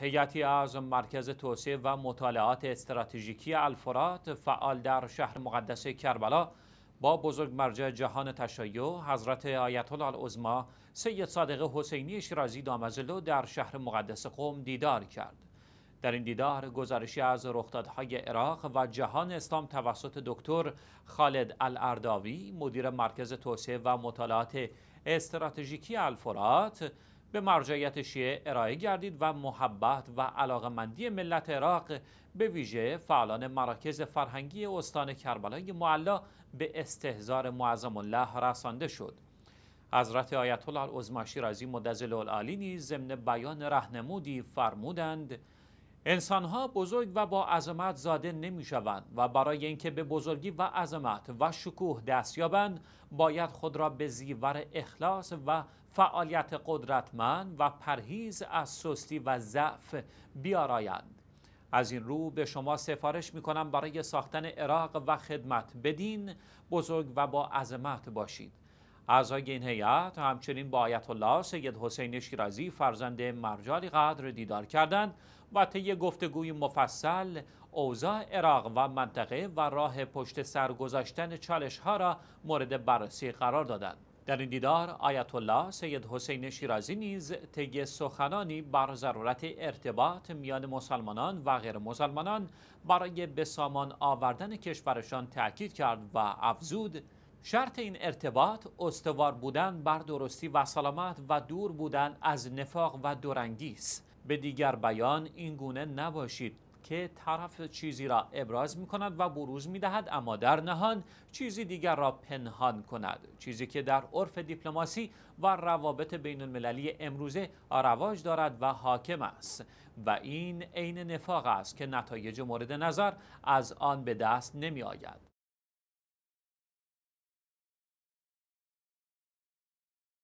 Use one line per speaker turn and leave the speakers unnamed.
هیئتی از مرکز توسعه و مطالعات استراتژیکی الفرات فعال در شهر مقدس کربلا با بزرگ مرجع جهان تشیع حضرت آیت الله العظما سید صادق حسینی شیرازی دامزلو در شهر مقدس قوم دیدار کرد در این دیدار گزارشی از رخدادهای عراق و جهان اسلام توسط دکتر خالد الارداوی مدیر مرکز توسعه و مطالعات استراتژیکی الفرات به مرجعیت شیعه ارائه گردید و محبت و علاقمندی ملت عراق به ویژه فعالان مراکز فرهنگی استان کربلای معلا به استهزار معظم الله رسانده شد حضرت آیت الله العظمی شیرازی مدظل العالی نیز ضمن بیان رهنمودی فرمودند انسانها بزرگ و با عظمت زاده نمی شوند و برای اینکه به بزرگی و عظمت و شکوه دست یابند باید خود را به زیور اخلاص و فعالیت قدرتمند و پرهیز از سستی و ضعف بیارایند از این رو به شما سفارش می کنم برای ساختن عراق و خدمت بدین بزرگ و با عظمت باشید اعضای این هیئت همچنین با آیت الله سید حسین شیرازی فرزند مرجالی قدر دیدار کردند و طی گفتگوی مفصل اوضاع عراق و منطقه و راه پشت سر گذاشتن چالش ها را مورد بررسی قرار دادند در این دیدار آیت الله سید حسین شیرازی نیز طی سخنانی بر ضرورت ارتباط میان مسلمانان و غیر مسلمانان برای به سامان آوردن کشورشان تاکید کرد و افزود شرط این ارتباط استوار بودن بر درستی و سلامت و دور بودن از نفاق و دورنگی است به دیگر بیان این گونه نباشید که طرف چیزی را ابراز می کند و بروز می دهد اما در نهان چیزی دیگر را پنهان کند چیزی که در عرف دیپلماسی و روابط بین المللی امروزه رواج دارد و حاکم است و این عین نفاق است که نتایج مورد نظر از آن به دست نمی آید